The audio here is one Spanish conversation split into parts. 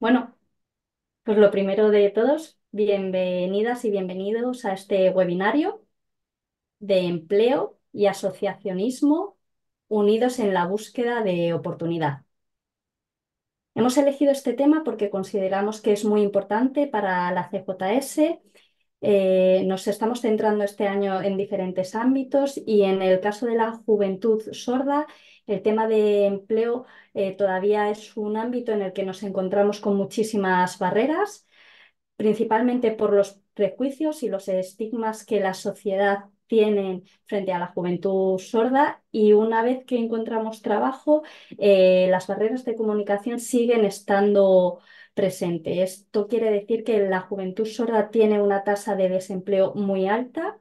Bueno, pues lo primero de todos, bienvenidas y bienvenidos a este webinario de empleo y asociacionismo unidos en la búsqueda de oportunidad. Hemos elegido este tema porque consideramos que es muy importante para la CJS. Eh, nos estamos centrando este año en diferentes ámbitos y en el caso de la juventud sorda el tema de empleo eh, todavía es un ámbito en el que nos encontramos con muchísimas barreras, principalmente por los prejuicios y los estigmas que la sociedad tiene frente a la juventud sorda y una vez que encontramos trabajo, eh, las barreras de comunicación siguen estando presentes. Esto quiere decir que la juventud sorda tiene una tasa de desempleo muy alta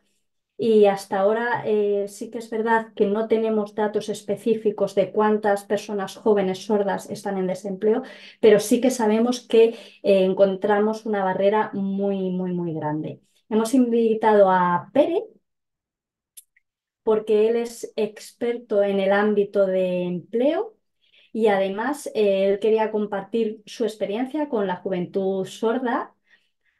y hasta ahora eh, sí que es verdad que no tenemos datos específicos de cuántas personas jóvenes sordas están en desempleo, pero sí que sabemos que eh, encontramos una barrera muy, muy, muy grande. Hemos invitado a Pere porque él es experto en el ámbito de empleo y además eh, él quería compartir su experiencia con la juventud sorda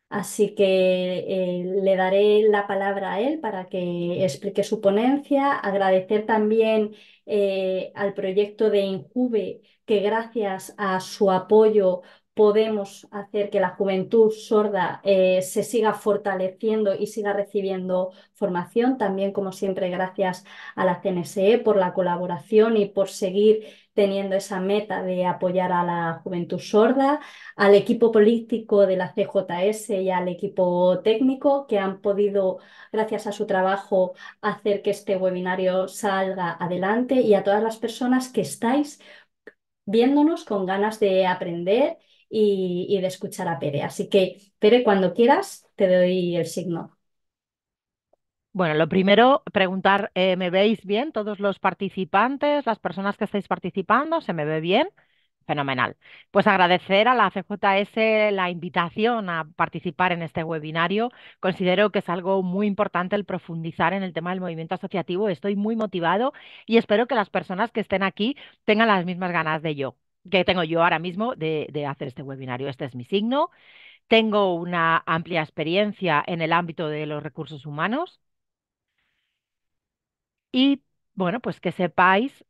Así que eh, le daré la palabra a él para que explique su ponencia. Agradecer también eh, al proyecto de Injuve que gracias a su apoyo podemos hacer que la juventud sorda eh, se siga fortaleciendo y siga recibiendo formación. También, como siempre, gracias a la CNSE por la colaboración y por seguir teniendo esa meta de apoyar a la juventud sorda, al equipo político de la CJS y al equipo técnico que han podido, gracias a su trabajo, hacer que este webinario salga adelante y a todas las personas que estáis viéndonos con ganas de aprender y, de escuchar a Pere. Así que, Pere, cuando quieras, te doy el signo. Bueno, lo primero, preguntar, eh, ¿me veis bien todos los participantes, las personas que estáis participando? ¿Se me ve bien? Fenomenal. Pues agradecer a la CJS la invitación a participar en este webinario. Considero que es algo muy importante el profundizar en el tema del movimiento asociativo. Estoy muy motivado y espero que las personas que estén aquí tengan las mismas ganas de yo, que tengo yo ahora mismo de, de hacer este webinario. Este es mi signo. Tengo una amplia experiencia en el ámbito de los recursos humanos y bueno, pues que sepáis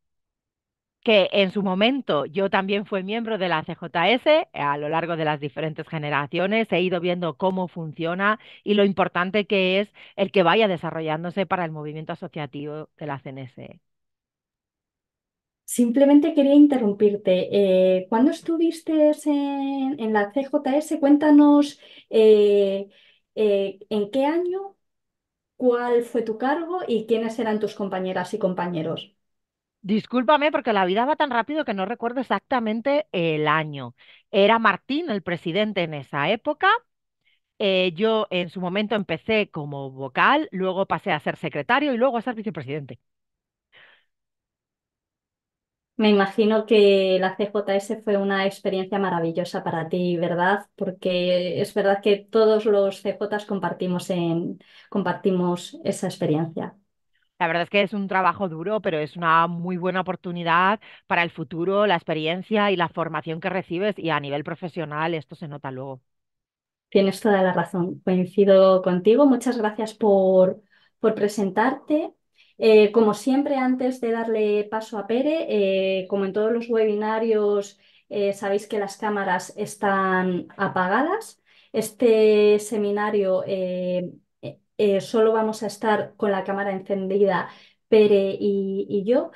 que en su momento yo también fui miembro de la CJS a lo largo de las diferentes generaciones, he ido viendo cómo funciona y lo importante que es el que vaya desarrollándose para el movimiento asociativo de la CNSE. Simplemente quería interrumpirte. Eh, ¿Cuándo estuviste en, la CJS? Cuéntanos eh, eh, en qué año cuál fue tu cargo y quiénes eran tus compañeras y compañeros. Discúlpame porque la vida va tan rápido que no recuerdo exactamente el año. Era Martín el presidente en esa época. Eh, yo en su momento empecé como vocal, luego pasé a ser secretario y luego a ser vicepresidente. Me imagino que la CJS fue una experiencia maravillosa para ti, ¿verdad? Porque es verdad que todos los CJs compartimos, en, compartimos esa experiencia. La verdad es que es un trabajo duro, pero es una muy buena oportunidad para el futuro, la experiencia y la formación que recibes y a nivel profesional esto se nota luego. Tienes toda la razón, coincido contigo. Muchas gracias por presentarte eh, como siempre, antes de darle paso a Pere, eh, como en todos los webinarios, eh, sabéis que las cámaras están apagadas. Este seminario solo vamos a estar con la cámara encendida Pere y yo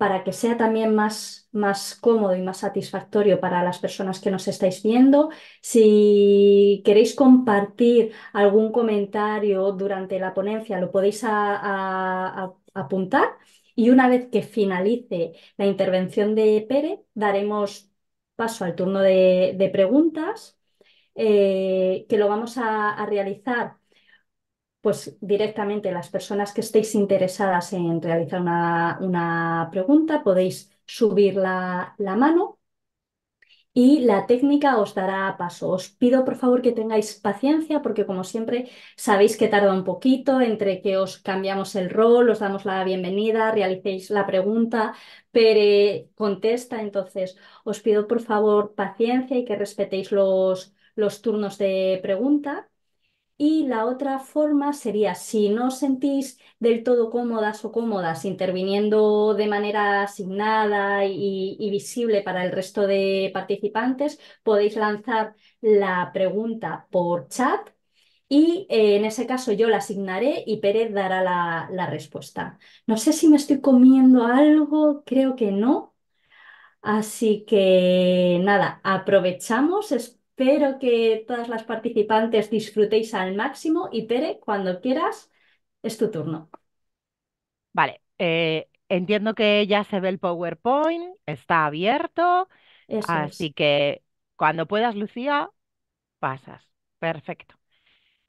para que sea también más, más cómodo y más satisfactorio para las personas que nos estáis viendo. Si queréis compartir algún comentario durante la ponencia, lo podéis apuntar y una vez que finalice la intervención de Pérez, daremos paso al turno de, preguntas, eh, que lo vamos a realizar pues directamente las personas que estéis interesadas en realizar una, una pregunta podéis subir la, mano y la técnica os dará paso. Os pido por favor que tengáis paciencia porque como siempre sabéis que tarda un poquito entre que os cambiamos el rol, os damos la bienvenida, realicéis la pregunta, Pere contesta. Entonces os pido por favor paciencia y que respetéis los, los turnos de pregunta. Y la otra forma sería, si no os sentís del todo cómodas o cómodas interviniendo de manera asignada y, visible para el resto de participantes, podéis lanzar la pregunta por chat y eh, en ese caso yo la asignaré y Pérez dará la, respuesta. No sé si me estoy comiendo algo, creo que no. Así que nada, aprovechamos, Espero que todas las participantes disfrutéis al máximo y Pere cuando quieras, es tu turno. Vale, eh, entiendo que ya se ve el PowerPoint, está abierto, así que cuando puedas, Lucía, pasas. Perfecto.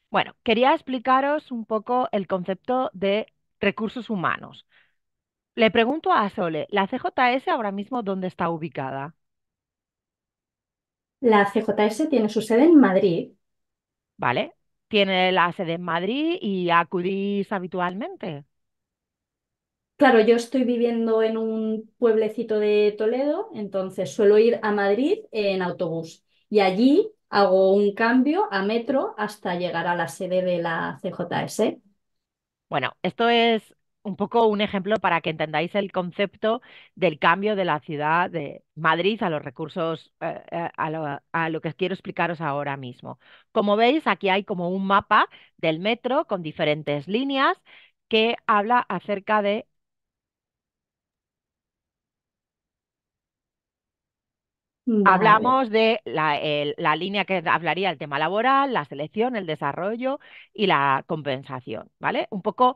Bueno, quería explicaros un poco el concepto de recursos humanos. Le pregunto a Sole, ¿la CJS ahora mismo dónde está ubicada? La CJS tiene su sede en Madrid. ¿Vale? Tiene la sede en Madrid y acudís habitualmente. Claro, yo estoy viviendo en un pueblecito de Toledo, entonces suelo ir a Madrid en autobús y allí hago un cambio a metro hasta llegar a la sede de la CJS. Bueno, esto es un poco un ejemplo para que entendáis el concepto del cambio de la ciudad de Madrid a los recursos, eh, eh, a, lo, que quiero explicaros ahora mismo. Como veis, aquí hay como un mapa del metro con diferentes líneas que habla acerca de... Hablamos de la, la línea que hablaría el tema laboral, la selección, el desarrollo y la compensación, ¿vale? Un poco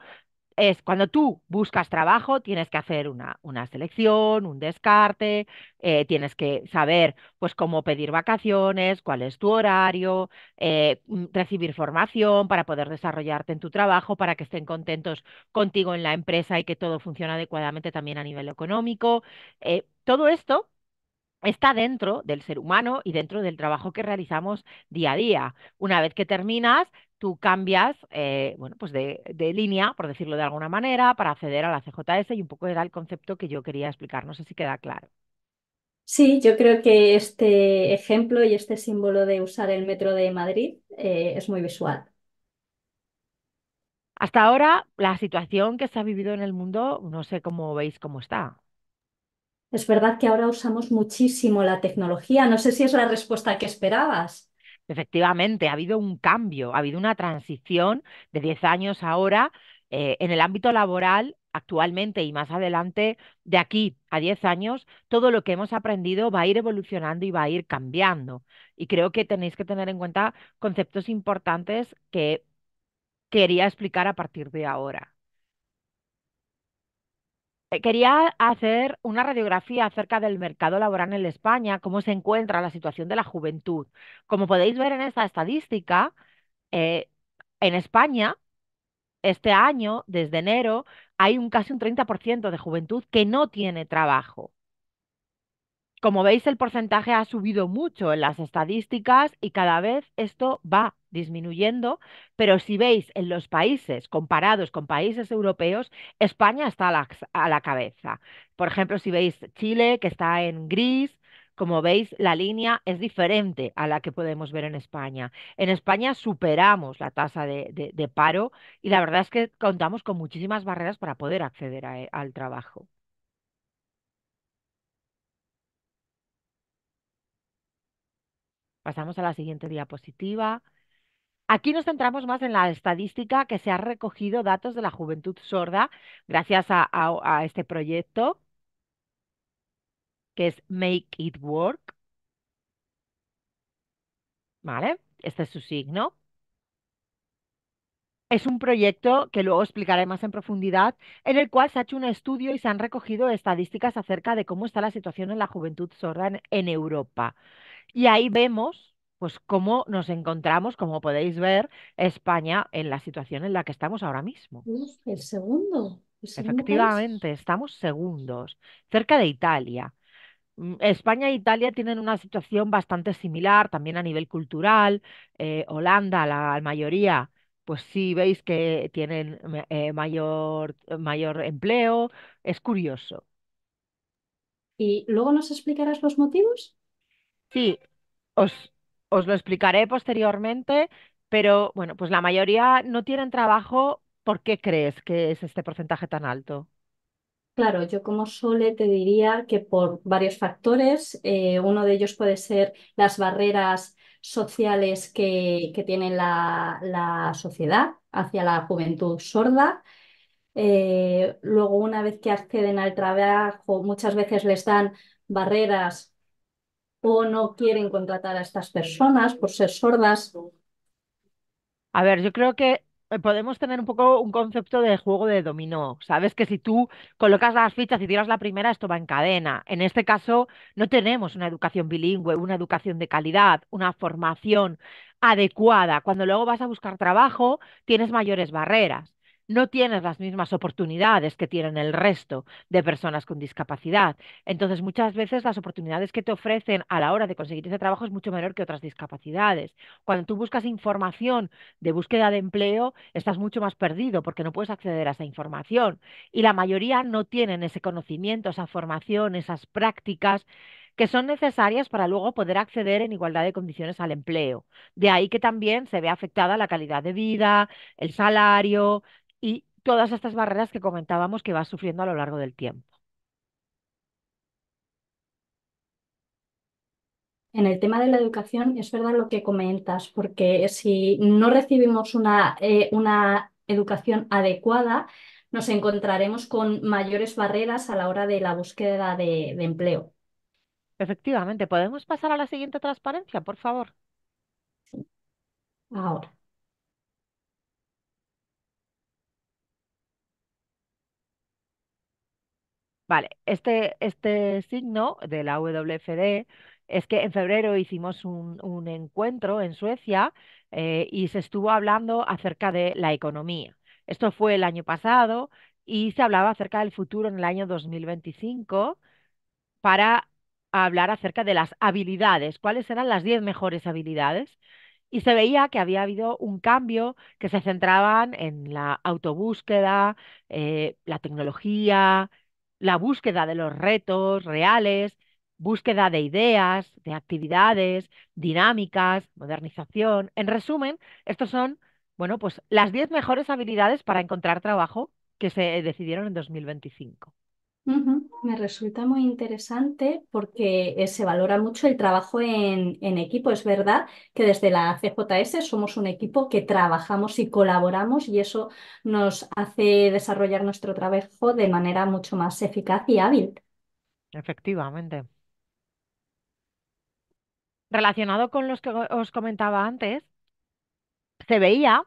es cuando tú buscas trabajo, tienes que hacer una, selección, un descarte, eh, tienes que saber pues cómo pedir vacaciones, cuál es tu horario, eh, mm, recibir formación para poder desarrollarte en tu trabajo, para que estén contentos contigo en la empresa y que todo funcione adecuadamente también a nivel económico. Eh, todo esto está dentro del ser humano y dentro del trabajo que realizamos día a día. Una vez que terminas, tú cambias, eh, bueno, pues de, línea, por decirlo de alguna manera, para acceder a la CJS y un poco era el concepto que yo quería explicar. No sé si queda claro. Sí, yo creo que este ejemplo y este símbolo de usar el metro de Madrid eh, es muy visual. Hasta ahora, la situación que se ha vivido en el mundo, no sé cómo veis cómo está. Es verdad que ahora usamos muchísimo la tecnología. No sé si es la respuesta que esperabas. Efectivamente, ha habido un cambio, ha habido una transición de 10 años ahora eh, en el ámbito laboral actualmente y más adelante, de aquí a 10 años, todo lo que hemos aprendido va a ir evolucionando y va a ir cambiando. Y creo que tenéis que tener en cuenta conceptos importantes que quería explicar a partir de ahora. Eh, quería hacer una radiografía acerca del mercado laboral en España, cómo se encuentra la situación de la juventud. Como podéis ver en esta estadística, eh, en España, este año, desde enero, hay un casi un 30% de juventud que no tiene trabajo como veis, el porcentaje ha subido mucho en las estadísticas y cada vez esto va disminuyendo, pero si veis en los países comparados con países europeos, España está a la, cabeza. Por ejemplo, si veis Chile, que está en gris, como veis, la línea es diferente a la que podemos ver en España. En España superamos la tasa de, paro y la verdad es que contamos con muchísimas barreras para poder acceder eh, al trabajo. Pasamos a la siguiente diapositiva. Aquí nos centramos más en la estadística que se ha recogido datos de la juventud sorda gracias a, este proyecto que es Make It Work. ¿Vale? Este es su signo. Es un proyecto que luego explicaré más en profundidad, en el cual se ha hecho un estudio y se han recogido estadísticas acerca de cómo está la situación en la juventud sorda en Europa. Y ahí vemos pues cómo nos encontramos, como podéis ver, España en la situación en la que estamos ahora mismo. El segundo. Efectivamente, estamos segundos, cerca de Italia. Mm, España e Italia tienen una situación bastante similar, también a nivel cultural. Eh, Holanda, la mayoría, pues sí veis que tienen eh, mayor, mayor empleo. Es curioso. ¿Y luego nos explicarás los motivos? Sí, os, lo explicaré posteriormente, pero bueno, pues la mayoría no tienen trabajo. ¿Por qué crees que es este porcentaje tan alto? Claro, yo como Sole te diría que por varios factores, eh, uno de ellos puede ser las barreras sociales que, que tiene la, sociedad hacia la juventud sorda. Eh, luego, una vez que acceden al trabajo, muchas veces les dan barreras o no quieren contratar a estas personas por ser sordas? A ver, yo creo que eh, podemos tener un poco un concepto de juego de dominó. Sabes que si tú colocas las fichas y tiras la primera, esto va en cadena. En este caso, no tenemos una educación bilingüe, una educación de calidad, una formación adecuada. Cuando luego vas a buscar trabajo, tienes mayores barreras no tienes las mismas oportunidades que tienen el resto de personas con discapacidad. Entonces, muchas veces las oportunidades que te ofrecen a la hora de conseguir ese trabajo es mucho menor que otras discapacidades. Cuando tú buscas información de búsqueda de empleo, estás mucho más perdido porque no puedes acceder a esa información. Y la mayoría no tienen ese conocimiento, esa formación, esas prácticas que son necesarias para luego poder acceder en igualdad de condiciones al empleo. De ahí que también se ve afectada la calidad de vida, el salario, y todas estas barreras que comentábamos que va sufriendo a lo largo del tiempo. En el tema de la educación es verdad lo que comentas, porque si no recibimos una, eh, una educación adecuada, nos encontraremos con mayores barreras a la hora de la búsqueda de empleo. Efectivamente, ¿podemos pasar a la siguiente transparencia, por favor? Ahora. Vale, este, este, signo de la WFD es que en febrero hicimos un, encuentro en Suecia eh, y se estuvo hablando acerca de la economía. Esto fue el año pasado y se hablaba acerca del futuro en el año 2025 para hablar acerca de las habilidades, cuáles eran las 10 mejores habilidades. Y se veía que había habido un cambio que se centraban en la autobúsqueda, eh, la tecnología, la búsqueda de los retos reales, búsqueda de ideas, de actividades, dinámicas, modernización. En resumen, estos son, bueno, pues las 10 mejores habilidades para encontrar trabajo que se decidieron en 2025. Me resulta muy interesante porque eh, se valora mucho el trabajo en, en, equipo. Es verdad que desde la CJS somos un equipo que trabajamos y colaboramos y eso nos hace desarrollar nuestro trabajo de manera mucho más eficaz y hábil. Efectivamente. Relacionado con los que os comentaba antes, se veía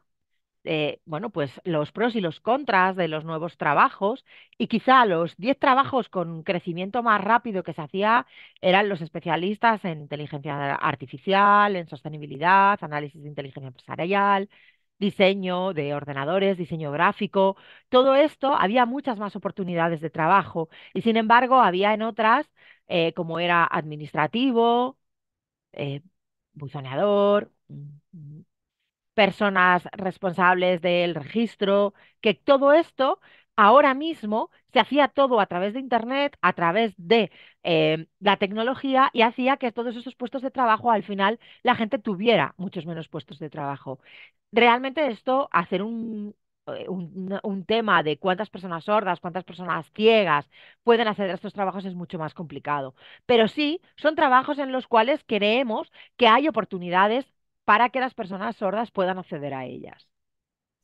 eh, bueno, pues los pros y los contras de los nuevos trabajos y quizá los 10 trabajos con crecimiento más rápido que se hacía eran los especialistas en inteligencia artificial, en sostenibilidad, análisis de inteligencia empresarial, diseño de ordenadores, diseño gráfico, todo esto había muchas más oportunidades de trabajo y sin embargo había en otras eh, como era administrativo, eh, buzoneador, mm, mm, personas responsables del registro, que todo esto ahora mismo se hacía todo a través de Internet, a través de eh, la tecnología y hacía que todos esos puestos de trabajo al final la gente tuviera muchos menos puestos de trabajo. Realmente esto, hacer un, eh, un, un, tema de cuántas personas sordas, cuántas personas ciegas pueden hacer estos trabajos es mucho más complicado. Pero sí, son trabajos en los cuales creemos que hay oportunidades para que las personas sordas puedan acceder a ellas.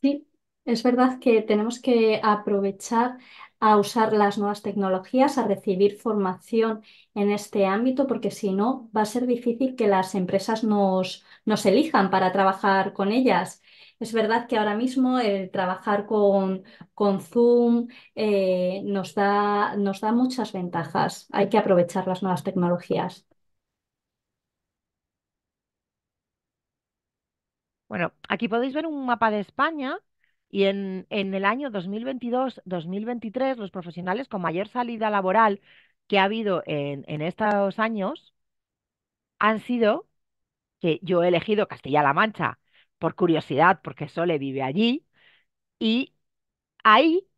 Sí, es verdad que tenemos que aprovechar a usar las nuevas tecnologías, a recibir formación en este ámbito, porque si no, va a ser difícil que las empresas nos, elijan para trabajar con ellas. Es verdad que ahora mismo el trabajar con, Zoom eh, nos, nos da muchas ventajas. Hay que aprovechar las nuevas tecnologías. Bueno, aquí podéis ver un mapa de España y en, en el año 2022-2023 los profesionales con mayor salida laboral que ha habido en, en estos años han sido que yo he elegido Castilla-La Mancha por curiosidad, porque Sole vive allí, y ahí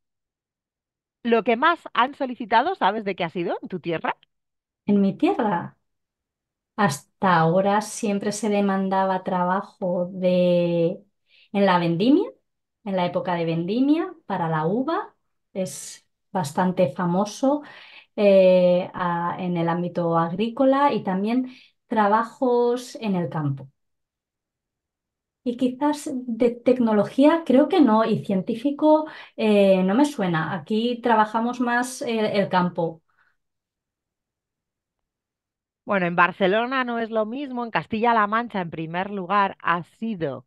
lo que más han solicitado, ¿sabes de qué ha sido en tu tierra? En mi tierra. Hasta ahora siempre se demandaba trabajo de, en la vendimia, en la época de vendimia, para la uva. Es bastante famoso eh, en el ámbito agrícola y también trabajos en el campo. Y quizás de tecnología, creo que no, y científico, eh, no me suena. Aquí trabajamos más eh, el campo. Bueno, en Barcelona no es lo mismo, en Castilla-La Mancha en primer lugar ha sido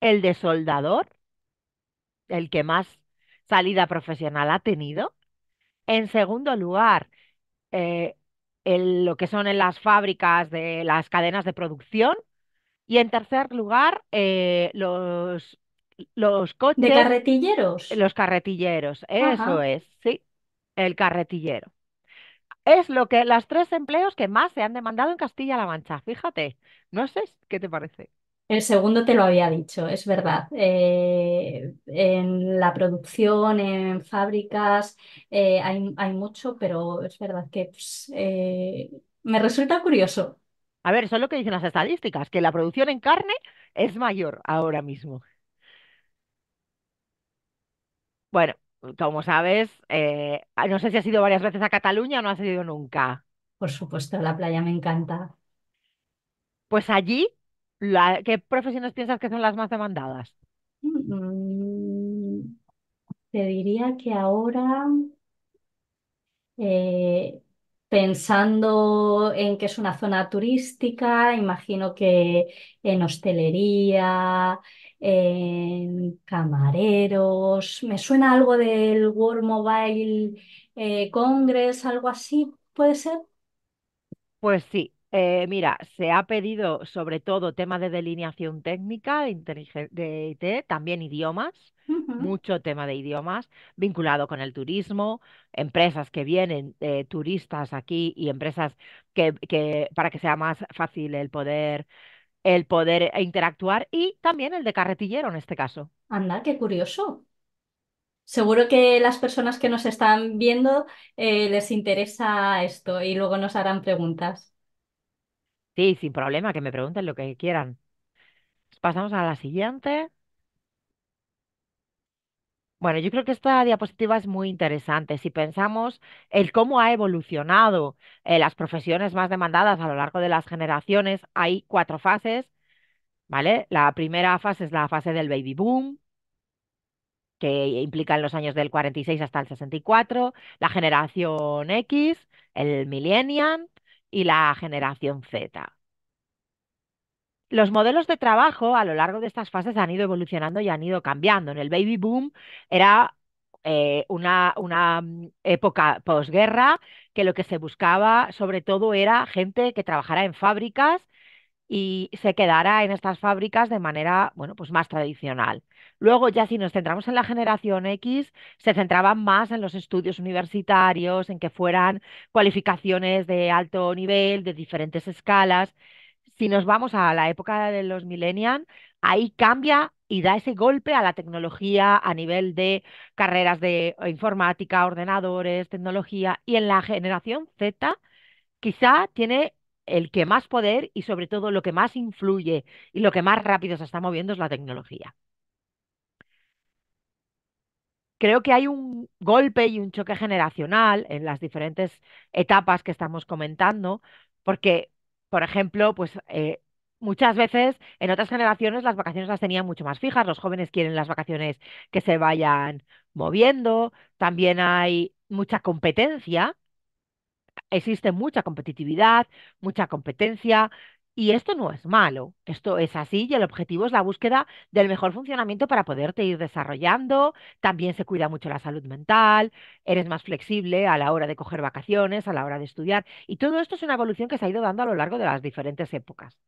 el de Soldador, el que más salida profesional ha tenido. En segundo lugar, eh, lo que son en las fábricas de las cadenas de producción. Y en tercer lugar, eh, los, los coches. ¿De carretilleros? Los carretilleros, eso es, sí, el carretillero. Es lo que las tres empleos que más se han demandado en Castilla-La Mancha. Fíjate, no sé qué te parece. El segundo te lo había dicho, es verdad. Eh, en la producción, en fábricas, eh, hay, mucho, pero es verdad que pues, eh, me resulta curioso. A ver, eso es lo que dicen las estadísticas, que la producción en carne es mayor ahora mismo. Bueno, como sabes, eh, ah, no sé si has ido varias veces a Cataluña o no has ido nunca. Por supuesto, la playa me encanta. Pues allí, ¿qué profesiones piensas que son las más demandadas? Mm, te diría que ahora, eh, pensando en que es una zona turística, imagino que en hostelería en camareros, me suena algo del World Mobile eh, Congress, algo así, ¿puede ser? Pues sí, eh, mira, se ha pedido sobre todo tema de delineación técnica, de, IT, también idiomas, mucho tema de idiomas vinculado con el turismo, empresas que vienen eh, turistas aquí y empresas que, que para que sea más fácil el poder el poder eh, interactuar y también el de carretillero en este caso. Anda, qué curioso. Seguro que las personas que nos están viendo eh, les interesa esto y luego nos harán preguntas. Sí, sin problema, que me pregunten lo que quieran. Pasamos a la siguiente. Bueno, yo creo que esta diapositiva es muy interesante. Si pensamos el cómo ha evolucionado eh, las profesiones más demandadas a lo largo de las generaciones, hay cuatro fases, ¿vale? La primera fase es la fase del baby boom, que implica en los años del 46 hasta el 64, la generación X, el millennium y la generación Z los modelos de trabajo a lo largo de estas fases han ido evolucionando y han ido cambiando. En el baby boom era eh, una, mm, época posguerra que lo que se buscaba sobre todo era gente que trabajara en fábricas y se quedara en estas fábricas de manera, bueno, pues más tradicional. Luego ya si nos centramos en la generación X, se centraban más en los estudios universitarios, en que fueran cualificaciones de alto nivel, de diferentes escalas, si nos vamos a la época de los millennials, ahí cambia y da ese golpe a la tecnología a nivel de carreras de informática, ordenadores, tecnología. Y en la generación Z, quizá tiene el que más poder y sobre todo lo que más influye y lo que más rápido se está moviendo es la tecnología. Creo que hay un golpe y un choque generacional en las diferentes etapas que estamos comentando, porque por ejemplo, pues eh, muchas veces en otras generaciones las vacaciones las tenían mucho más fijas, los jóvenes quieren las vacaciones que se vayan moviendo, también hay mucha competencia, existe mucha competitividad, mucha competencia, y esto no es malo, esto es así y el objetivo es la búsqueda del mejor funcionamiento para poderte ir desarrollando, también se cuida mucho la salud mental, eres más flexible a la hora de coger vacaciones, a la hora de estudiar y todo esto es una evolución que se ha ido dando a lo largo de las diferentes épocas.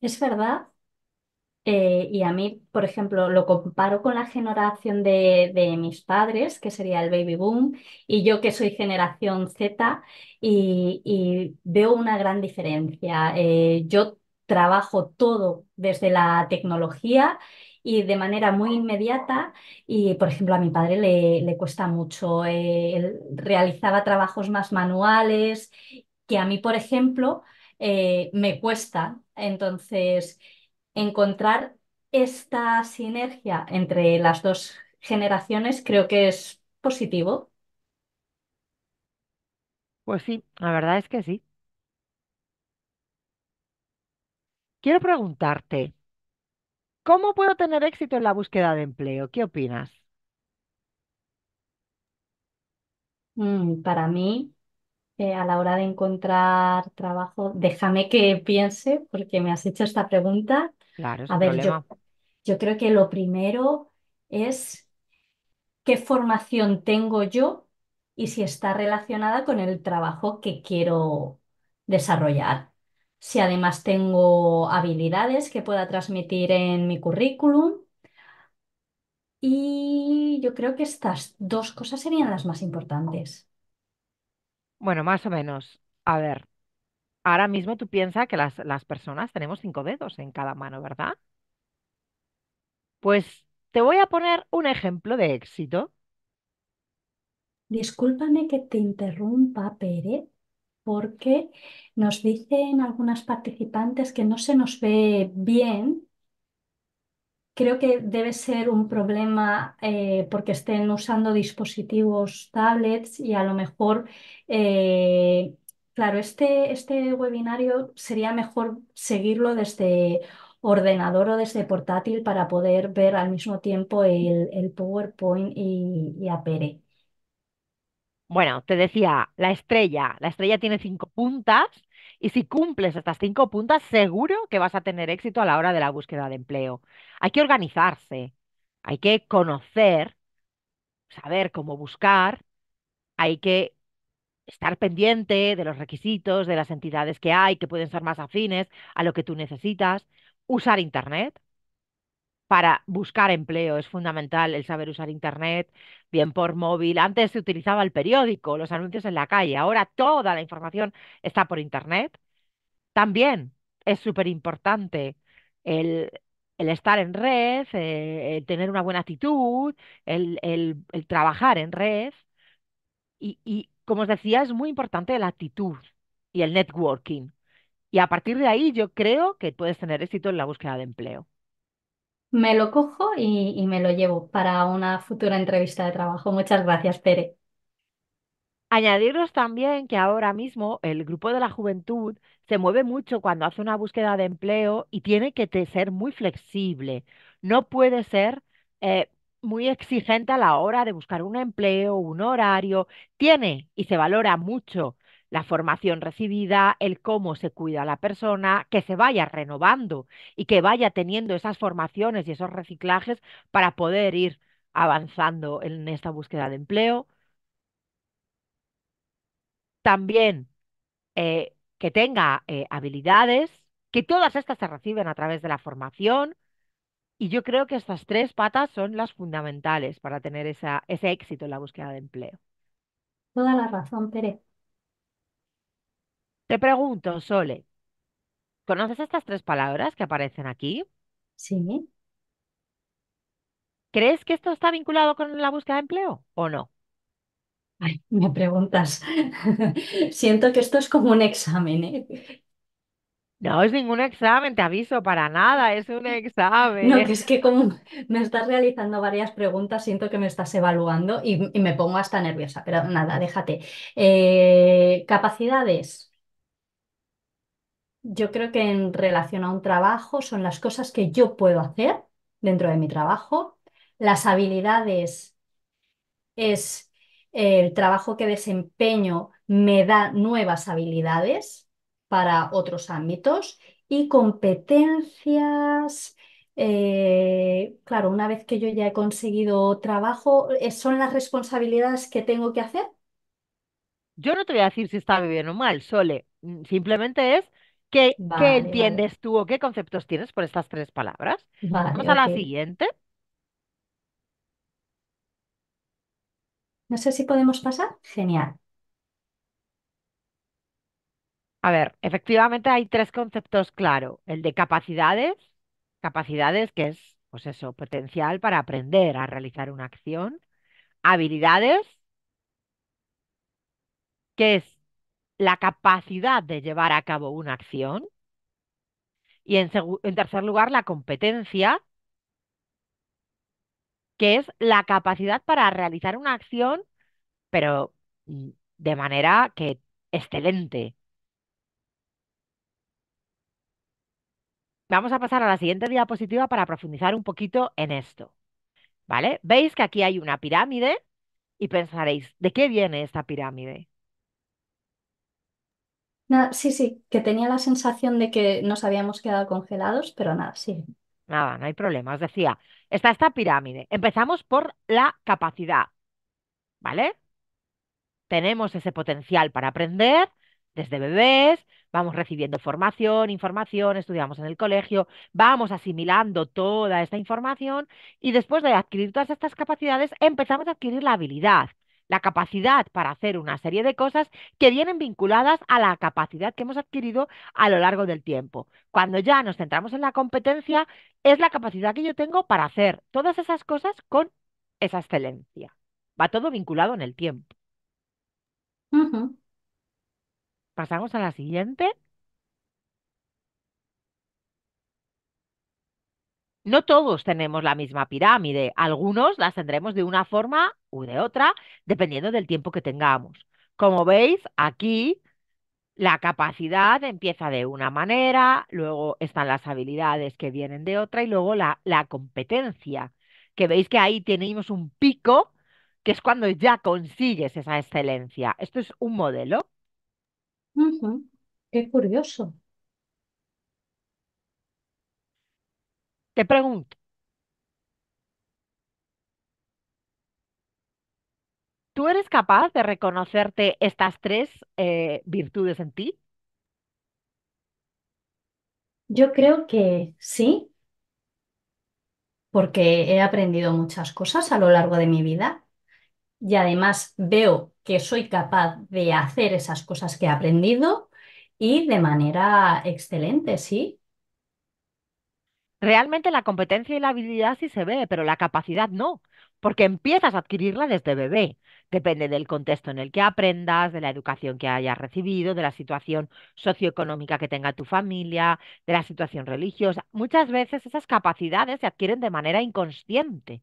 Es verdad eh, y a mí, por ejemplo, lo comparo con la generación de, mis padres, que sería el baby boom, y yo que soy generación Z, y, veo una gran diferencia. Eh, yo trabajo todo desde la tecnología y de manera muy inmediata. Y, por ejemplo, a mi padre le, cuesta mucho. Eh, él realizaba trabajos más manuales, que a mí, por ejemplo, me cuesta. Entonces, encontrar esta sinergia entre las dos generaciones creo que es positivo. Pues sí, la verdad es que sí. Quiero preguntarte, ¿cómo puedo tener éxito en la búsqueda de empleo? ¿Qué opinas? Mm, para mí, eh, a la hora de encontrar trabajo, déjame que piense porque me has hecho esta pregunta. A ver, yo creo que lo primero es qué formación tengo yo y si está relacionada con el trabajo que quiero desarrollar. Si además tengo habilidades que pueda transmitir en mi currículum. Y yo creo que estas dos cosas serían las más importantes. Bueno, más o menos. A ver. Ahora mismo tú piensas que las, personas tenemos cinco dedos en cada mano, ¿verdad? Pues te voy a poner un ejemplo de éxito. Discúlpame que te interrumpa, Pere, porque nos dicen algunas participantes que no se nos ve bien. Creo que debe ser un problema eh, porque estén usando dispositivos, tablets y a lo mejor eh, Claro, este, este webinario sería mejor seguirlo desde ordenador o desde portátil para poder ver al mismo tiempo el, PowerPoint y, y Apere. Bueno, te decía, la estrella, la estrella tiene cinco puntas y si cumples estas cinco puntas, seguro que vas a tener éxito a la hora de la búsqueda de empleo. Hay que organizarse, hay que conocer, saber cómo buscar, hay que estar pendiente de los requisitos, de las entidades que hay, que pueden ser más afines a lo que tú necesitas, usar Internet. Para buscar empleo es fundamental el saber usar Internet, bien por móvil. Antes se utilizaba el periódico, los anuncios en la calle, ahora toda la información está por Internet. También es súper importante el, estar en red, eh, el tener una buena actitud, el, trabajar en red. y, como os decía, es muy importante la actitud y el networking. Y a partir de ahí yo creo que puedes tener éxito en la búsqueda de empleo. Me lo cojo y, me lo llevo para una futura entrevista de trabajo. Muchas gracias, Pere. Añadiros también que ahora mismo el grupo de la juventud se mueve mucho cuando hace una búsqueda de empleo y tiene que ser muy flexible. No puede ser eh, muy exigente a la hora de buscar un empleo, un horario. Tiene y se valora mucho la formación recibida, el cómo se cuida la persona, que se vaya renovando y que vaya teniendo esas formaciones y esos reciclajes para poder ir avanzando en esta búsqueda de empleo. También eh, que tenga eh, habilidades, que todas estas se reciben a través de la formación, y yo creo que estas tres patas son las fundamentales para tener ese éxito en la búsqueda de empleo. Toda la razón, Pérez. Te pregunto, Sole, ¿conoces estas tres palabras que aparecen aquí? Sí. ¿Crees que esto está vinculado con la búsqueda de empleo o no? Ay, me preguntas. Siento que esto es como un examen, ¿eh? No es ningún examen, te aviso, para nada, es un examen. No, que es que como me estás realizando varias preguntas, siento que me estás evaluando y, me pongo hasta nerviosa, pero nada, déjate. Eh, capacidades. Yo creo que en relación a un trabajo son las cosas que yo puedo hacer dentro de mi trabajo. Las habilidades es eh, el trabajo que desempeño me da nuevas habilidades para otros ámbitos y competencias. Eh, claro, una vez que yo ya he conseguido trabajo, eh, ¿son las responsabilidades que tengo que hacer? Yo no te voy a decir si está bien o mal, Sole. Mm, simplemente es qué, qué entiendes tú o qué conceptos tienes por estas tres palabras. Vamos a la siguiente. No sé si podemos pasar. Genial. A ver, efectivamente hay tres conceptos claro. El de capacidades, capacidades que es, pues eso, potencial para aprender a realizar una acción. Habilidades, que es la capacidad de llevar a cabo una acción. Y en, tercer lugar, la competencia, que es la capacidad para realizar una acción, pero mm, de manera que excelente, Vamos a pasar a la siguiente diapositiva para profundizar un poquito en esto. ¿Vale? Veis que aquí hay una pirámide y pensaréis, ¿de qué viene esta pirámide? sí, sí, que tenía la sensación de que nos habíamos quedado congelados, pero nada, sí. Nada, no hay problema. Os decía, está esta pirámide. Empezamos por la capacidad, ¿vale? Tenemos ese potencial para aprender desde bebés vamos recibiendo formación, información, estudiamos en el colegio, vamos asimilando toda esta información y después de adquirir todas estas capacidades empezamos a adquirir la habilidad, la capacidad para hacer una serie de cosas que vienen vinculadas a la capacidad que hemos adquirido a lo largo del tiempo. Cuando ya nos centramos en la competencia, es la capacidad que yo tengo para hacer todas esas cosas con esa excelencia. Va todo vinculado en el tiempo. Pasamos a la siguiente. No todos tenemos la misma pirámide, algunos las tendremos de una forma u de otra, dependiendo del tiempo que tengamos. Como veis, aquí la capacidad empieza de una manera, luego están las habilidades que vienen de otra y luego la, la competencia, que veis que ahí tenemos un pico, que es cuando ya consigues esa excelencia. Esto es un modelo. Qué curioso. Te pregunto, ¿tú eres capaz de reconocerte estas tres eh, virtudes en ti? Yo creo que sí, porque he aprendido muchas cosas a lo largo de mi vida y además veo que soy capaz de hacer esas cosas que he aprendido y de manera excelente, ¿sí? Realmente la competencia y la habilidad sí se ve, pero la capacidad no, porque empiezas a adquirirla desde bebé. Depende del contexto en el que aprendas, de la educación que hayas recibido, de la situación socioeconómica que tenga tu familia, de la situación religiosa. Muchas veces esas capacidades se adquieren de manera inconsciente.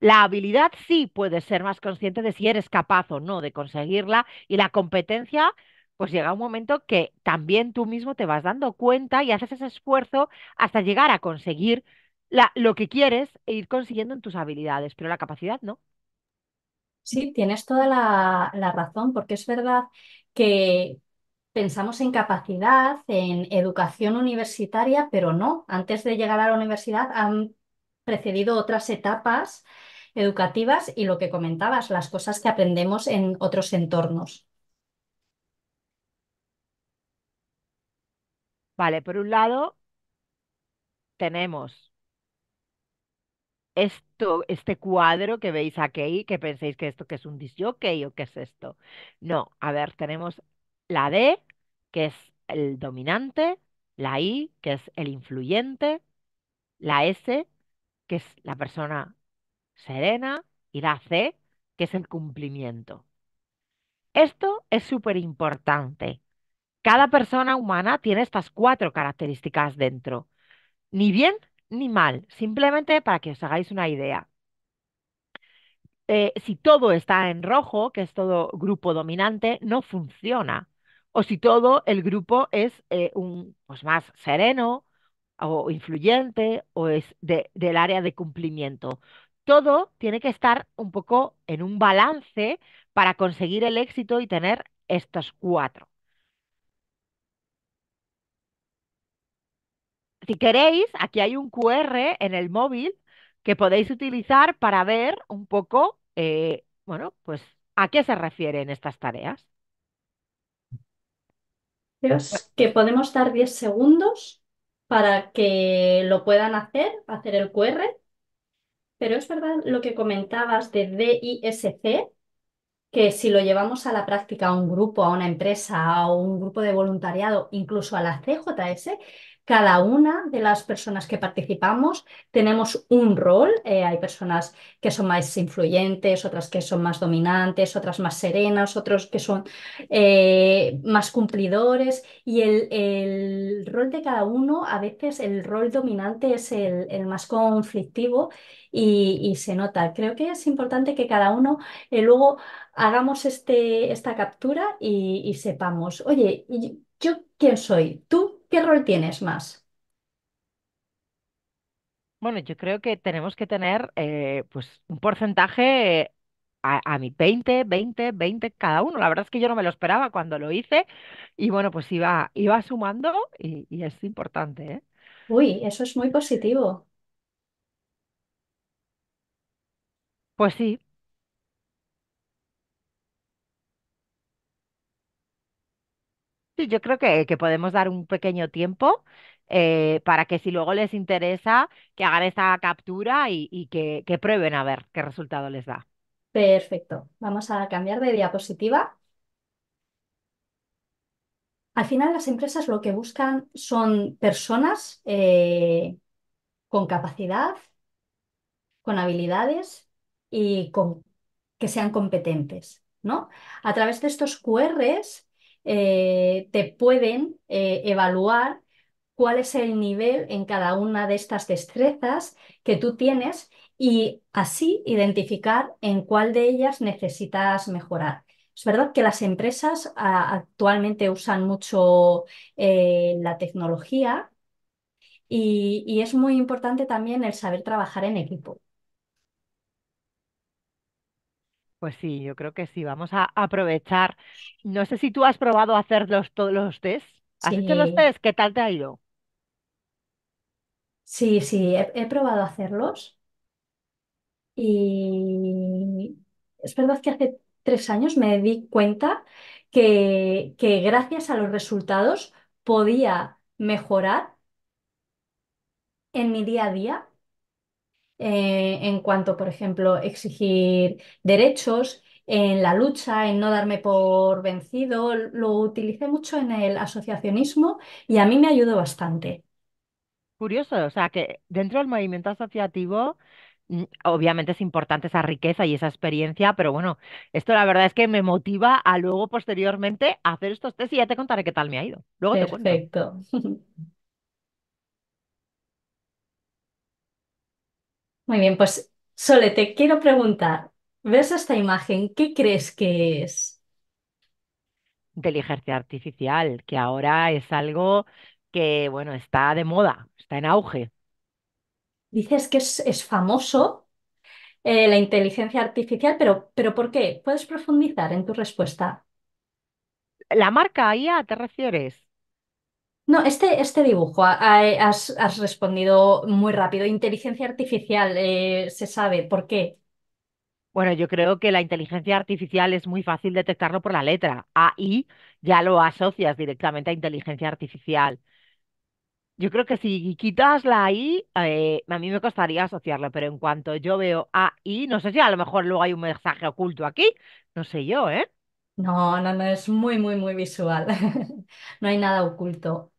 La habilidad sí puede ser más consciente de si eres capaz o no de conseguirla y la competencia pues llega un momento que también tú mismo te vas dando cuenta y haces ese esfuerzo hasta llegar a conseguir lo que quieres e ir consiguiendo en tus habilidades, pero la capacidad no. Sí, tienes toda la, la razón, porque es verdad que pensamos en capacidad, en educación universitaria, pero no, antes de llegar a la universidad han precedido otras etapas educativas y lo que comentabas, las cosas que aprendemos en otros entornos. Vale, por un lado tenemos esto, este cuadro que veis aquí, que penséis que esto que es un disjockey o que es esto. No, a ver, tenemos la D, que es el dominante, la I, que es el influyente, la S, que es la persona serena, y la C, que es el cumplimiento. Esto es súper importante. Cada persona humana tiene estas cuatro características dentro. Ni bien ni mal, simplemente para que os hagáis una idea. Eh, si todo está en rojo, que es todo grupo dominante, no funciona. O si todo el grupo es eh, un, pues, más sereno o influyente o es del área de cumplimiento todo tiene que estar un poco en un balance para conseguir el éxito y tener estos cuatro. Si queréis, aquí hay un QR en el móvil que podéis utilizar para ver un poco, eh, bueno, pues a qué se refieren estas tareas. Pues que podemos dar 10 segundos para que lo puedan hacer, hacer el QR pero es verdad lo que comentabas de DISC, que si lo llevamos a la práctica a un grupo, a una empresa, a un grupo de voluntariado, incluso a la CJS, cada una de las personas que participamos tenemos un rol. Eh, hay personas que son más influyentes, otras que son más dominantes, otras más serenas, otros que son eh, más cumplidores. Y el, rol de cada uno, a veces el rol dominante es el, el más conflictivo y, se nota. Creo que es importante que cada uno eh, luego hagamos este, esta captura y, sepamos, oye, ¿yo quién soy? ¿Tú qué rol tienes más? Bueno, yo creo que tenemos que tener eh, pues un porcentaje eh, a, mi 20, 20, 20 cada uno. La verdad es que yo no me lo esperaba cuando lo hice y bueno, pues iba, iba sumando y, es importante, Uy, eso es muy positivo. Pues sí, yo creo que, podemos dar un pequeño tiempo eh, para que si luego les interesa, que hagan esta captura y, que, prueben a ver qué resultado les da. Perfecto. Vamos a cambiar de diapositiva. Al final, las empresas lo que buscan son personas eh, con capacidad, con habilidades y que sean competentes, ¿no? A través de estos QRs eh, te pueden eh, evaluar cuál es el nivel en cada una de estas destrezas que tú tienes y así identificar en cuál de ellas necesitas mejorar. Es verdad que las empresas actualmente usan mucho eh, la tecnología y es muy importante también el saber trabajar en equipo. Pues sí, yo creo que sí, vamos a aprovechar. No sé si tú has probado hacer los, todos los test. ¿Has hecho los test? ¿Qué tal te ha ido? sí, sí, he, he probado hacerlos y es verdad que hace tres años me di cuenta que, que gracias a los resultados podía mejorar en mi día a día eh, en cuanto, por ejemplo, exigir derechos, en la lucha, en no darme por vencido. Lo utilicé mucho en el asociacionismo y a mí me ayudó bastante. Curioso, o sea que dentro del movimiento asociativo mm, obviamente es importante esa riqueza y esa experiencia, pero bueno, esto la verdad es que me motiva a luego posteriormente hacer estos test y ya te contaré qué tal me ha ido. Luego Perfecto. Muy bien, pues Sole, te quiero preguntar, ¿ves esta imagen? ¿Qué crees que es? Inteligencia artificial, que ahora es algo que, bueno, está de moda, está en auge. Dices que es, famoso eh, la inteligencia artificial, pero, pero ¿por qué? ¿Puedes profundizar en tu respuesta? ¿La marca IA te refieres? No, este, este dibujo has, respondido muy rápido. Inteligencia artificial, eh, ¿se sabe por qué? Bueno, yo creo que la inteligencia artificial es muy fácil detectarlo por la letra. AI ya lo asocias directamente a inteligencia artificial. Yo creo que si quitas la I, eh, a mí me costaría asociarlo, pero en cuanto yo veo AI, no sé si a lo mejor luego hay un mensaje oculto aquí, no sé yo, ¿eh? No, no, no, es muy, muy, muy visual. no hay nada oculto.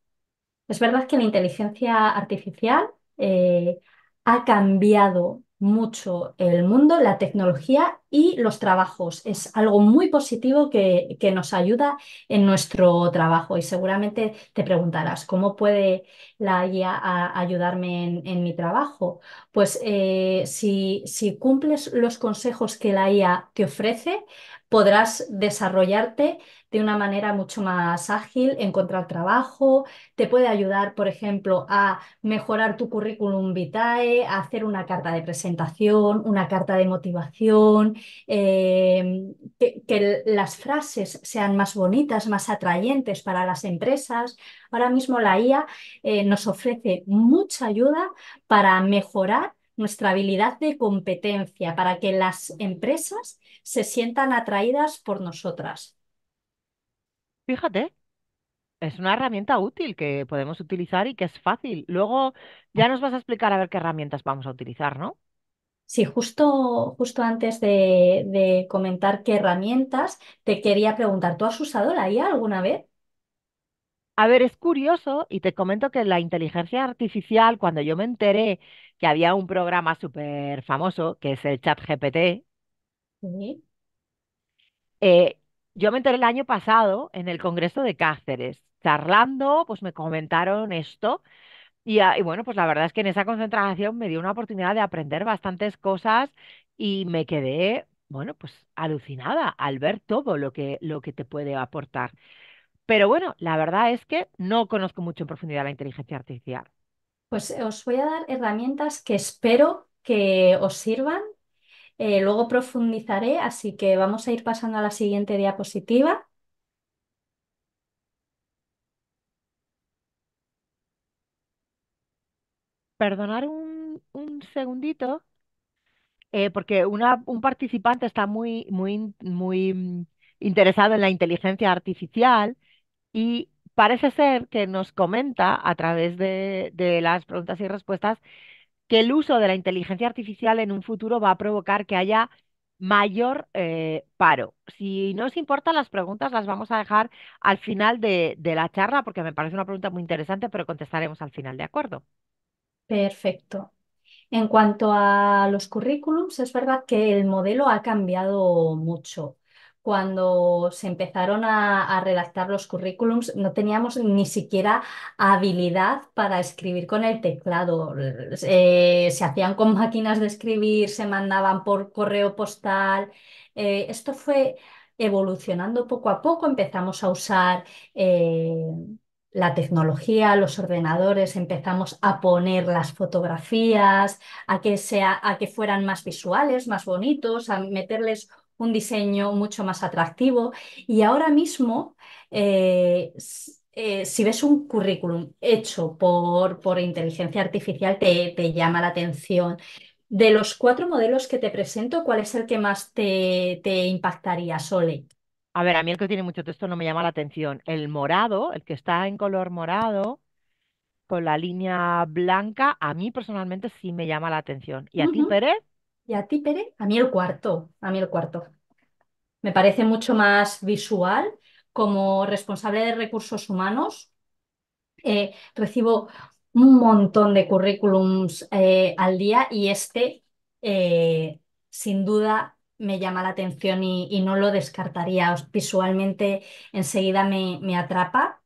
Es verdad que la inteligencia artificial eh, ha cambiado mucho el mundo, la tecnología y los trabajos. Es algo muy positivo que, nos ayuda en nuestro trabajo y seguramente te preguntarás, ¿cómo puede la IA ayudarme en, mi trabajo? Pues eh, si, si cumples los consejos que la IA te ofrece, podrás desarrollarte de una manera mucho más ágil, encontrar trabajo, te puede ayudar, por ejemplo, a mejorar tu currículum vitae, a hacer una carta de presentación, una carta de motivación, em, que, las frases sean más bonitas, más atrayentes para las empresas. Ahora mismo la IA eh, nos ofrece mucha ayuda para mejorar nuestra habilidad de competencia, para que las empresas se sientan atraídas por nosotras fíjate, es una herramienta útil que podemos utilizar y que es fácil. Luego ya nos vas a explicar a ver qué herramientas vamos a utilizar, ¿no? Sí, justo, justo antes de, comentar qué herramientas, te quería preguntar, ¿tú has usado la IA alguna vez? A ver, es curioso y te comento que la inteligencia artificial, cuando yo me enteré que había un programa súper famoso, que es el ChatGPT, Sí. Eh, yo me enteré el año pasado en el Congreso de Cáceres, charlando, pues me comentaron esto. Ah, y, bueno, pues la verdad es que en esa concentración me dio una oportunidad de aprender bastantes cosas y me quedé, bueno, pues alucinada al ver todo lo que, lo que te puede aportar. Pero bueno, la verdad es que no conozco mucho en profundidad la inteligencia artificial. Pues eh, os voy a dar herramientas que espero que os sirvan eh, luego profundizaré, así que vamos a ir pasando a la siguiente diapositiva. Perdonar un, un segundito, eh, porque una, un participante está muy, muy, muy mm, interesado en la inteligencia artificial y parece ser que nos comenta a través de, de las preguntas y respuestas que el uso de la inteligencia artificial en un futuro va a provocar que haya mayor eh, paro. Si no os importan las preguntas, las vamos a dejar al final de, de la charla porque me parece una pregunta muy interesante, pero contestaremos al final, ¿de acuerdo? Perfecto. En cuanto a los currículums, es verdad que el modelo ha cambiado mucho cuando se empezaron a, redactar los currículums, no teníamos ni siquiera habilidad para escribir con el teclado. Eh, se hacían con máquinas de escribir, se mandaban por correo postal. Eh, esto fue evolucionando poco a poco. Empezamos a usar eh, la tecnología, los ordenadores, empezamos a poner las fotografías, a que, sea, a que fueran más visuales, más bonitos, a meterles un diseño mucho más atractivo. Y ahora mismo, eh, eh, si ves un currículum hecho por, por inteligencia artificial, te, llama la atención. De los cuatro modelos que te presento, ¿cuál es el que más te, impactaría, Sole? A ver, a mí el que tiene mucho texto no me llama la atención. El morado, el que está en color morado, con la línea blanca, a mí personalmente sí me llama la atención. ¿Y a ti, Pérez? ¿Y a ti, Pere? A mí el cuarto, a mí el cuarto. Me parece mucho más visual. Como responsable de recursos humanos, eh, recibo un montón de currículums eh, al día y este, eh, sin duda, me llama la atención y, no lo descartaría. Visualmente enseguida me, me atrapa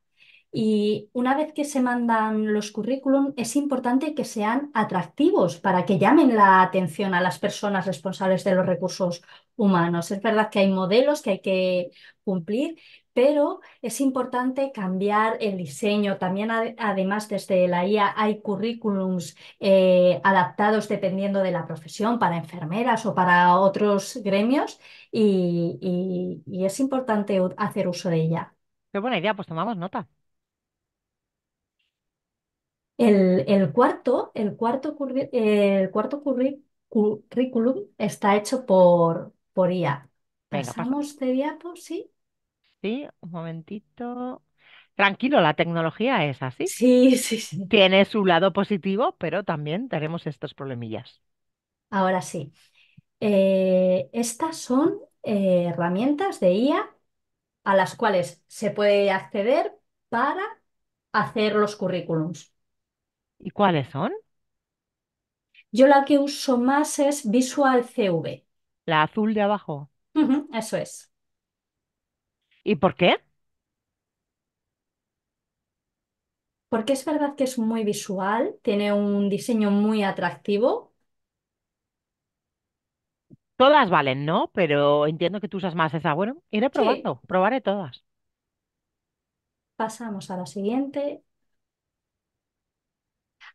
y una vez que se mandan los currículum, es importante que sean atractivos para que llamen la atención a las personas responsables de los recursos humanos. Es verdad que hay modelos que hay que cumplir, pero es importante cambiar el diseño. También, además, desde la IA hay currículums eh, adaptados dependiendo de la profesión, para enfermeras o para otros gremios, y es importante hacer uso de ella. Qué buena idea, pues tomamos nota. El, cuarto, el cuarto, el cuarto currículum está hecho por, por IA. ¿Pensamos, Pasamos de diapo, sí. Sí, un momentito. Tranquilo, la tecnología es así. Sí, sí, sí. Tiene su lado positivo, pero también tenemos estos problemillas. Ahora sí. Eh, estas son eh, herramientas de IA a las cuales se puede acceder para hacer los currículums. ¿Y cuáles son? Yo la que uso más es Visual CV. La azul de abajo. eso es. ¿Y por qué? Porque es verdad que es muy visual, tiene un diseño muy atractivo. Todas valen, ¿no? Pero entiendo que tú usas más esa. Bueno, iré probando, probaré todas. pasamos a la siguiente.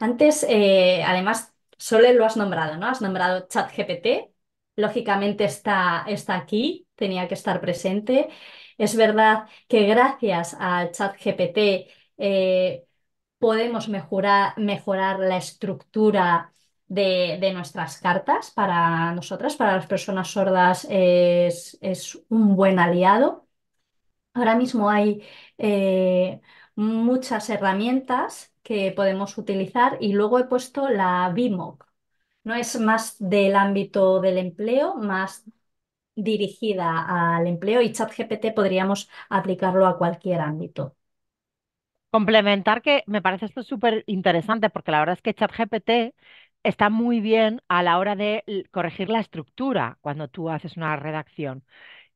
Antes, eh, además, solo lo has nombrado, ¿no? Has nombrado ChatGPT, lógicamente está, está aquí, tenía que estar presente. Es verdad que gracias al ChatGPT eh, podemos mejorar, mejorar la estructura de, nuestras cartas para nosotras, para las personas sordas es, un buen aliado. Ahora mismo hay eh, muchas herramientas que podemos utilizar y luego he puesto la BIMOC. No es más del ámbito del empleo, más dirigida al empleo y ChatGPT podríamos aplicarlo a cualquier ámbito. Complementar que me parece esto súper interesante porque la verdad es que ChatGPT está muy bien a la hora de corregir la estructura cuando tú haces una redacción.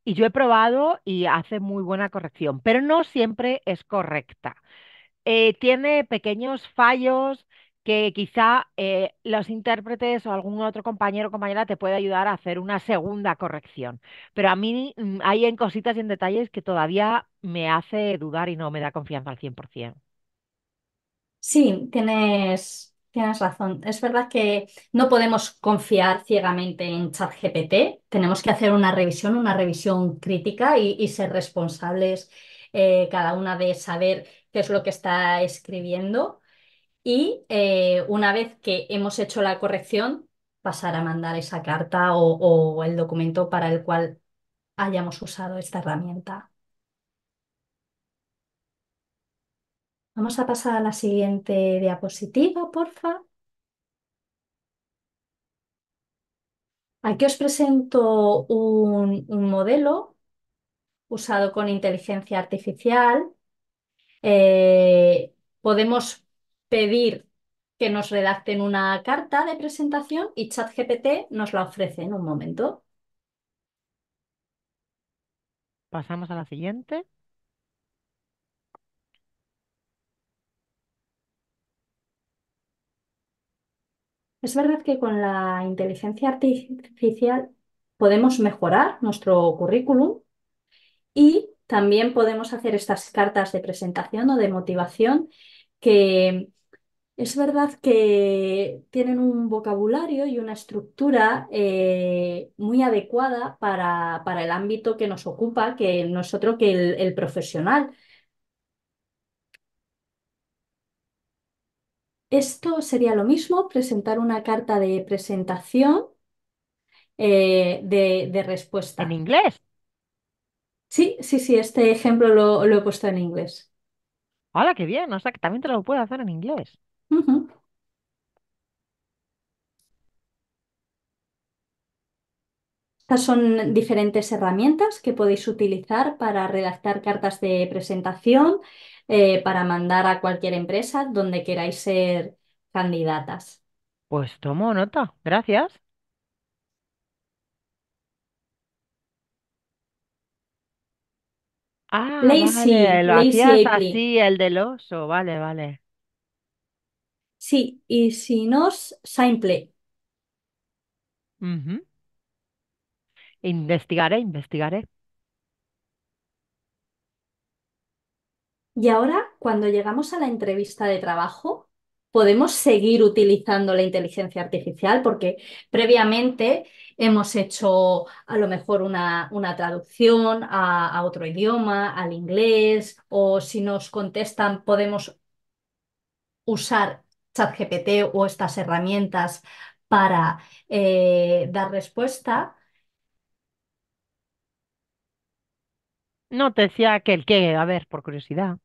Y yo he probado y hace muy buena corrección, pero no siempre es correcta. Eh, tiene pequeños fallos que quizá eh, los intérpretes o algún otro compañero o compañera te puede ayudar a hacer una segunda corrección. Pero a mí mm, hay en cositas y en detalles que todavía me hace dudar y no me da confianza al 100%. Sí, tienes, tienes razón. Es verdad que no podemos confiar ciegamente en ChatGPT. Tenemos que hacer una revisión, una revisión crítica y ser responsables eh, cada una de saber qué es lo que está escribiendo. Y eh, una vez que hemos hecho la corrección, pasar a mandar esa carta o, el documento para el cual hayamos usado esta herramienta. Vamos a pasar a la siguiente diapositiva, porfa. Aquí os presento un, un modelo usado con inteligencia artificial. Eh, podemos pedir que nos redacten una carta de presentación y ChatGPT nos la ofrece en un momento. Pasamos a la siguiente. Es verdad que con la inteligencia artificial podemos mejorar nuestro currículum y también podemos hacer estas cartas de presentación o de motivación que es verdad que tienen un vocabulario y una estructura eh, muy adecuada para, el ámbito que nos ocupa, que nosotros que el, profesional. Esto sería lo mismo, presentar una carta de presentación eh, de respuesta. ¿En inglés? Sí, sí, sí, este ejemplo lo, he puesto en inglés. ¡Hala, qué bien! O sea, que también te lo puedo hacer en inglés. Estas son diferentes herramientas que podéis utilizar para redactar cartas de presentación, eh, para mandar a cualquier empresa donde queráis ser candidatas. Pues tomo nota. Gracias. Ah, sí, lo hacías así, el del oso, vale, vale. Sí, y si no, simple. Investigaré, investigaré. Y ahora, cuando llegamos a la entrevista de trabajo, podemos seguir utilizando la inteligencia artificial porque previamente Hemos hecho a lo mejor una, una traducción a, otro idioma, al inglés, o si nos contestan podemos usar ChatGPT o estas herramientas para eh, dar respuesta. No, te decía que el a ver, por curiosidad.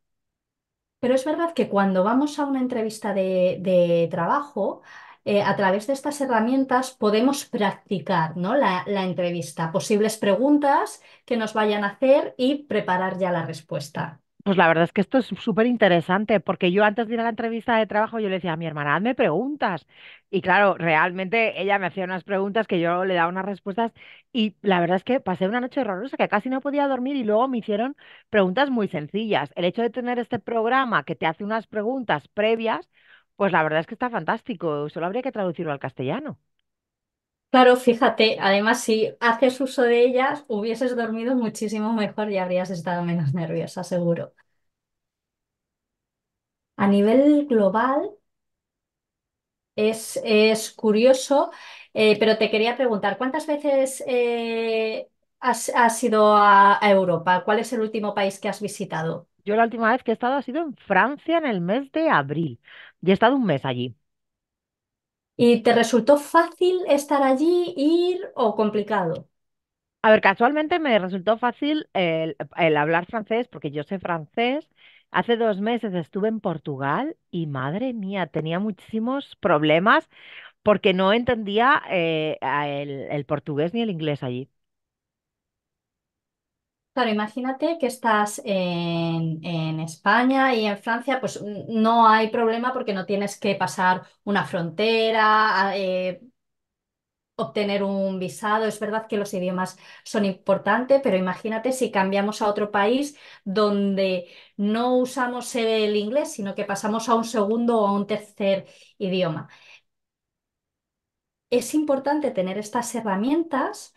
Pero es verdad que cuando vamos a una entrevista de, de trabajo, eh, a través de estas herramientas podemos practicar ¿no? la, la, entrevista, posibles preguntas que nos vayan a hacer y preparar ya la respuesta. Pues la verdad es que esto es súper interesante, porque yo antes de ir a la entrevista de trabajo yo le decía a mi hermana, hazme preguntas. Y claro, realmente ella me hacía unas preguntas que yo le daba unas respuestas y la verdad es que pasé una noche horrorosa que casi no podía dormir y luego me hicieron preguntas muy sencillas. El hecho de tener este programa que te hace unas preguntas previas, pues la verdad es que está fantástico, solo habría que traducirlo al castellano. Claro, fíjate, además si haces uso de ellas, hubieses dormido muchísimo mejor y habrías estado menos nerviosa, seguro. A nivel global es, curioso, eh, pero te quería preguntar, ¿cuántas veces eh, has, ido a, a Europa? ¿Cuál es el último país que has visitado? Yo la última vez que he estado ha sido en Francia en el mes de abril y he estado un mes allí. ¿Y te resultó fácil estar allí, ir o complicado? A ver, casualmente me resultó fácil el, hablar francés porque yo sé francés. Hace dos meses estuve en Portugal y madre mía, tenía muchísimos problemas porque no entendía eh, el portugués ni el inglés allí. Claro, imagínate que estás en, España y en Francia, pues no hay problema porque no tienes que pasar una frontera, eh, obtener un visado. Es verdad que los idiomas son importantes, pero imagínate si cambiamos a otro país donde no usamos el inglés, sino que pasamos a un segundo o a un tercer idioma. Es importante tener estas herramientas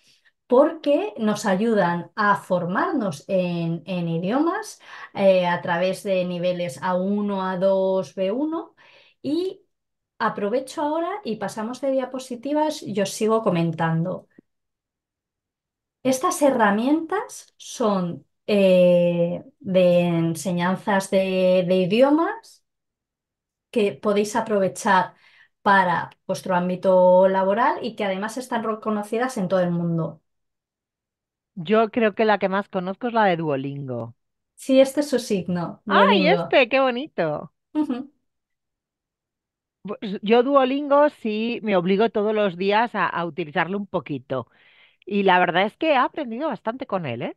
porque nos ayudan a formarnos en, idiomas eh, a través de niveles A1, A2, B1 y aprovecho ahora y pasamos de diapositivas yo os sigo comentando. Estas herramientas son eh, de enseñanzas de idiomas que podéis aprovechar para vuestro ámbito laboral y que además están reconocidas en todo el mundo. Yo creo que la que más conozco es la de Duolingo. Sí, este es su signo, ¡Ay, este! ¡Qué bonito! yo Duolingo sí me obligo todos los días a, a utilizarlo un poquito. Y la verdad es que he aprendido bastante con él, ¿eh?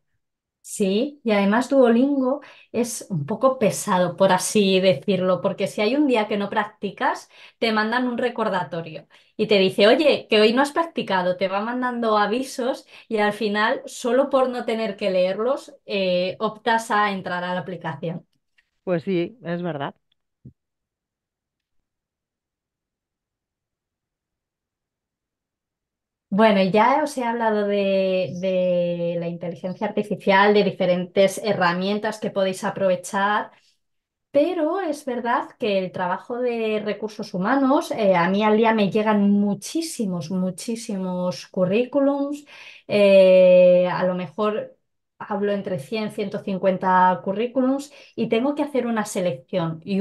Sí, y además Duolingo es un poco pesado, por así decirlo, porque si hay un día que no practicas, te mandan un recordatorio y te dice, oye, que hoy no has practicado, te va mandando avisos y al final, solo por no tener que leerlos, eh, optas a entrar a la aplicación. Pues sí, es verdad. Bueno, ya os he hablado de, la inteligencia artificial, de diferentes herramientas que podéis aprovechar, pero es verdad que el trabajo de recursos humanos, eh, a mí al día me llegan muchísimos, muchísimos currículums. Eh, a lo mejor hablo entre 100, 150 currículums y tengo que hacer una selección y,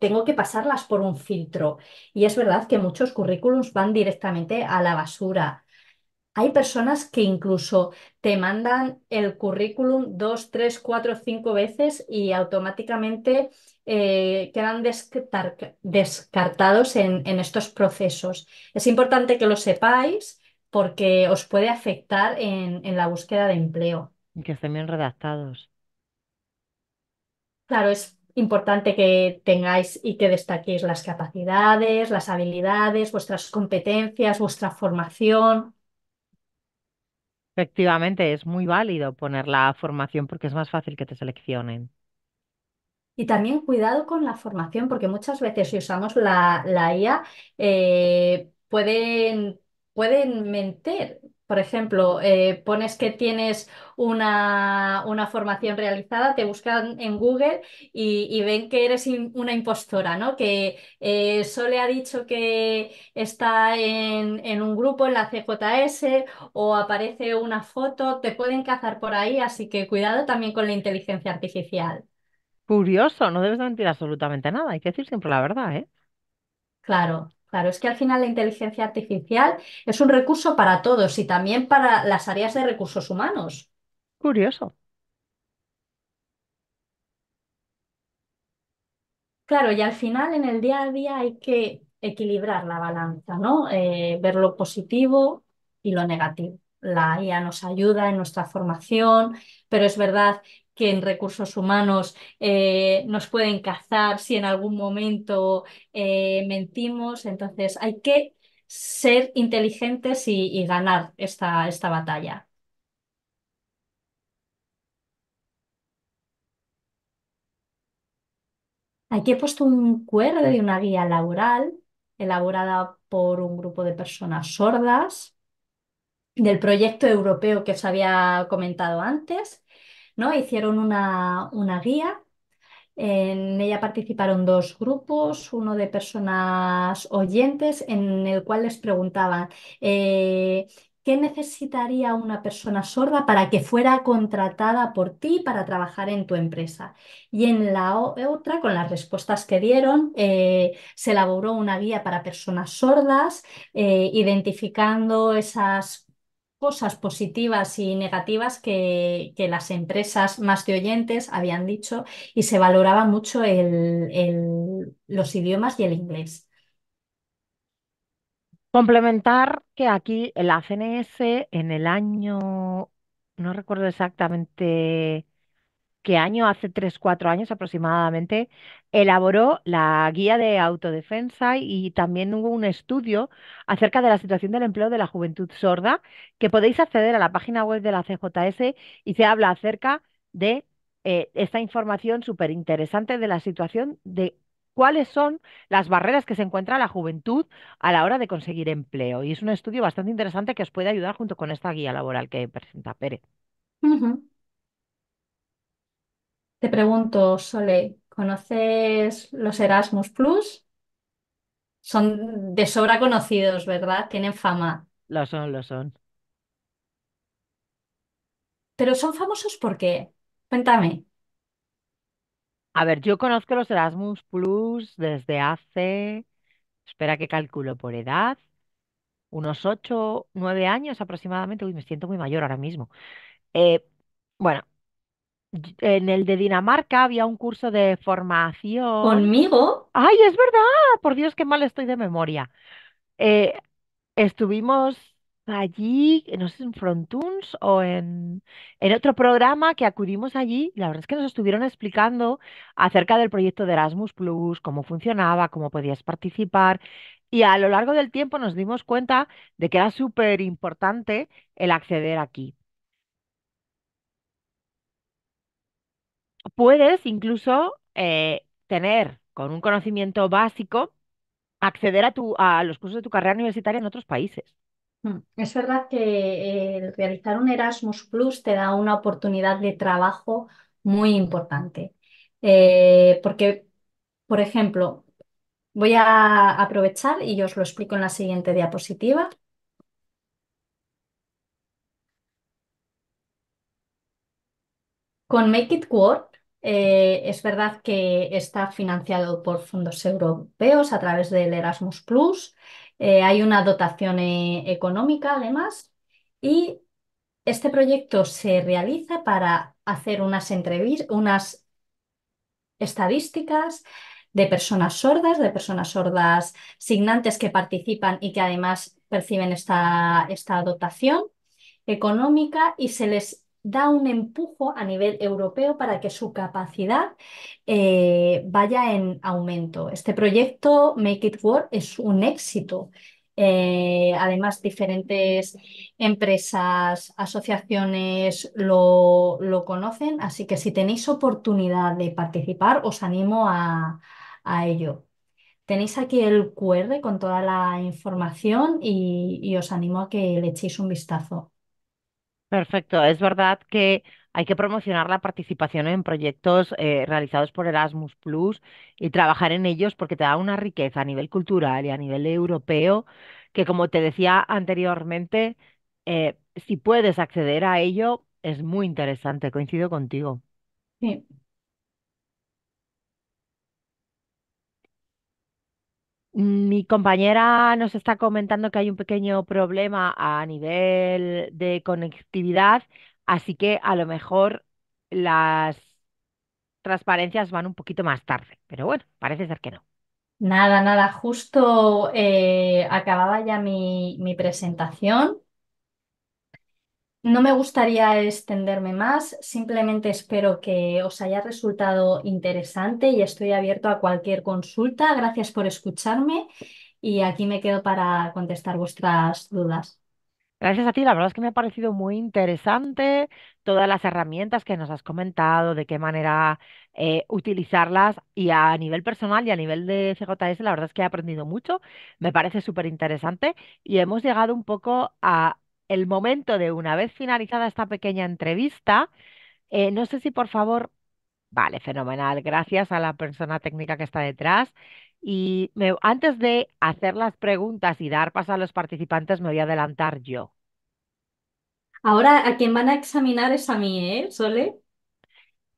tengo que pasarlas por un filtro. Y es verdad que muchos currículums van directamente a la basura. Hay personas que incluso te mandan el currículum dos, tres, cuatro, cinco veces y automáticamente eh, quedan descartados en, estos procesos. Es importante que lo sepáis porque os puede afectar en, la búsqueda de empleo y que estén bien redactados. Claro, es importante que tengáis y que destaquéis las capacidades, las habilidades, vuestras competencias, vuestra formación. Efectivamente, es muy válido poner la formación porque es más fácil que te seleccionen. Y también cuidado con la formación, porque muchas veces si usamos la, la IA eh, pueden, pueden mentir, por ejemplo, eh, pones que tienes una, una, formación realizada, te buscan en Google y, ven que eres una impostora, ¿no? Que eh, ha dicho que está en, en, un grupo, en la CJS, o aparece una foto, te pueden cazar por ahí, así que cuidado también con la inteligencia artificial. Curioso, no debes mentir absolutamente nada, hay que decir siempre la verdad, ¿eh? Claro. Claro, es que al final la inteligencia artificial es un recurso para todos y también para las áreas de recursos humanos. Curioso. Claro, y al final en el día a día hay que equilibrar la balanza, ¿no? Eh, ver lo positivo y lo negativo. La IA nos ayuda en nuestra formación, pero es verdad que en recursos humanos eh, nos pueden cazar si en algún momento eh, mentimos. Entonces hay que ser inteligentes y, ganar esta, esta batalla. Aquí he puesto un QR de una guía laboral elaborada por un grupo de personas sordas del proyecto europeo que os había comentado antes Hicieron una, guía. En ella participaron dos grupos, uno de personas oyentes, en el cual les preguntaban eh, ¿qué necesitaría una persona sorda para que fuera contratada por ti para trabajar en tu empresa? Y en la otra, con las respuestas que dieron, eh, se elaboró una guía para personas sordas, eh, identificando esas cosas positivas y negativas que, que, las empresas más que oyentes habían dicho y se valoraba mucho el, los idiomas y el inglés. Complementar que aquí el la CNS en el año, no recuerdo exactamente que año, hace 3-4 años aproximadamente, elaboró la guía de autodefensa y también hubo un estudio acerca de la situación del empleo de la juventud sorda, que podéis acceder a la página web de la CJS y se habla acerca de eh, esta información súper interesante de la situación de cuáles son las barreras que se encuentra la juventud a la hora de conseguir empleo. Y es un estudio bastante interesante que os puede ayudar junto con esta guía laboral que presenta Pérez. Te pregunto, Sole, ¿conoces los Erasmus Plus? Son de sobra conocidos, ¿verdad? Tienen fama. Lo son, lo son. Pero son famosos ¿por qué? Cuéntame. A ver, yo conozco los Erasmus Plus desde hace, espera que calculo por edad, unos ocho, nueve años aproximadamente. Uy, me siento muy mayor ahora mismo. Eh, bueno en el de Dinamarca había un curso de formación. ¿Conmigo? Ay, es verdad, por Dios, qué mal estoy de memoria. Eh, estuvimos allí, no sé, en Frontoons o en, en otro programa que acudimos allí. La verdad es que nos estuvieron explicando acerca del proyecto de Erasmus Plus, cómo funcionaba, cómo podías participar. Y a lo largo del tiempo nos dimos cuenta de que era súper importante el acceder aquí. puedes incluso eh, tener con un conocimiento básico acceder a, tu, a los cursos de tu carrera universitaria en otros países. Mm, es verdad que realizar un Erasmus Plus te da una oportunidad de trabajo muy importante. Eh, porque, por ejemplo, voy a aprovechar y os lo explico en la siguiente diapositiva. Con Make It Work eh, es verdad que está financiado por fondos europeos a través del Erasmus eh, hay una dotación eh, económica además y este proyecto se realiza para hacer unas entrevistas, unas estadísticas de personas sordas, de personas sordas signantes que participan y que además perciben esta, esta dotación económica y se les da un empujo a nivel europeo para que su capacidad eh, vaya en aumento. Este proyecto Make It Work es un éxito. Eh, además, diferentes empresas, asociaciones lo, conocen, así que si tenéis oportunidad de participar, os animo a, a ello. Tenéis aquí el QR con toda la información y, y os animo a que le echéis un vistazo. Perfecto, es verdad que hay que promocionar la participación en proyectos eh, realizados por Erasmus Plus y trabajar en ellos porque te da una riqueza a nivel cultural y a nivel europeo que, como te decía anteriormente, eh, si puedes acceder a ello, es muy interesante. Coincido contigo. Sí. Mm, mi compañera nos está comentando que hay un pequeño problema a nivel de conectividad, así que a lo mejor las transparencias van un poquito más tarde, pero bueno, parece ser que no. Nada, nada, justo eh, acababa ya mi presentación no me gustaría extenderme más, simplemente espero que os haya resultado interesante y estoy abierto a cualquier consulta. Gracias por escucharme y aquí me quedo para contestar vuestras dudas. Gracias a ti, la verdad es que me ha parecido muy interesante todas las herramientas que nos has comentado, de qué manera eh, utilizarlas y a nivel personal y a nivel de CJS, la verdad es que he aprendido mucho, me parece súper interesante y hemos llegado un poco a el momento de una vez finalizada esta pequeña entrevista. Eh, no sé si por favor, vale, fenomenal, gracias a la persona técnica que está detrás. Y antes de hacer las preguntas y dar paso a los participantes, me voy a adelantar yo. Ahora a quien van a examinar es a mí, ¿eh, Sole?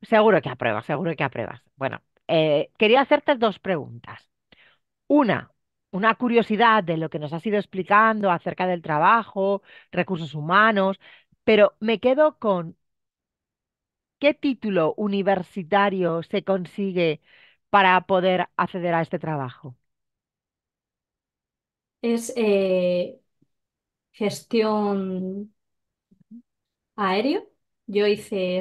Seguro que apruebas, seguro que apruebas. Bueno, eh, quería hacerte dos preguntas. Una, una curiosidad de lo que nos ha ido explicando acerca del trabajo, recursos humanos, pero me quedo con qué título universitario se consigue para poder acceder a este trabajo. Es eh, gestión aéreo yo hice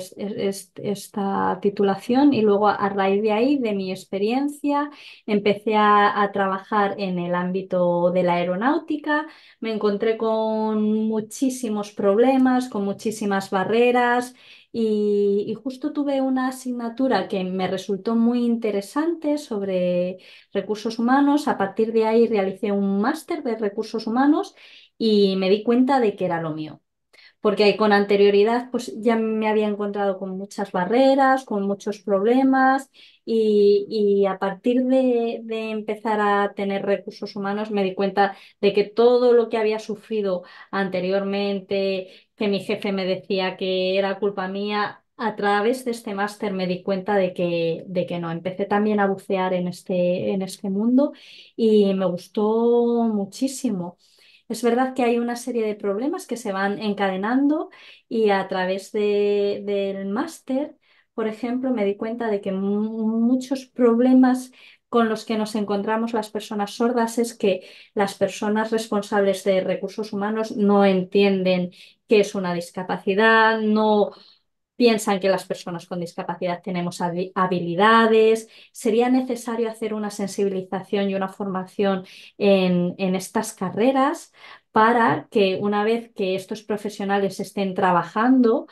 esta titulación y luego a raíz de ahí, de mi experiencia, empecé a, trabajar en el ámbito de la aeronáutica, me encontré con muchísimos problemas, con muchísimas barreras y justo tuve una asignatura que me resultó muy interesante sobre recursos humanos. A partir de ahí realicé un máster de recursos humanos y me di cuenta de que era lo mío porque con anterioridad pues ya me había encontrado con muchas barreras, con muchos problemas y, a partir de, de, empezar a tener recursos humanos me di cuenta de que todo lo que había sufrido anteriormente, que mi jefe me decía que era culpa mía, a través de este máster me di cuenta de que, de que no. Empecé también a bucear en este, en este mundo y me gustó muchísimo. Es verdad que hay una serie de problemas que se van encadenando y a través del máster, por ejemplo, me di cuenta de que muchos problemas con los que nos encontramos las personas sordas es que las personas responsables de recursos humanos no entienden qué es una discapacidad, no piensan que las personas con discapacidad tenemos habilidades. ¿Sería necesario hacer una sensibilización y una formación en, estas carreras para que una vez que estos profesionales estén trabajando,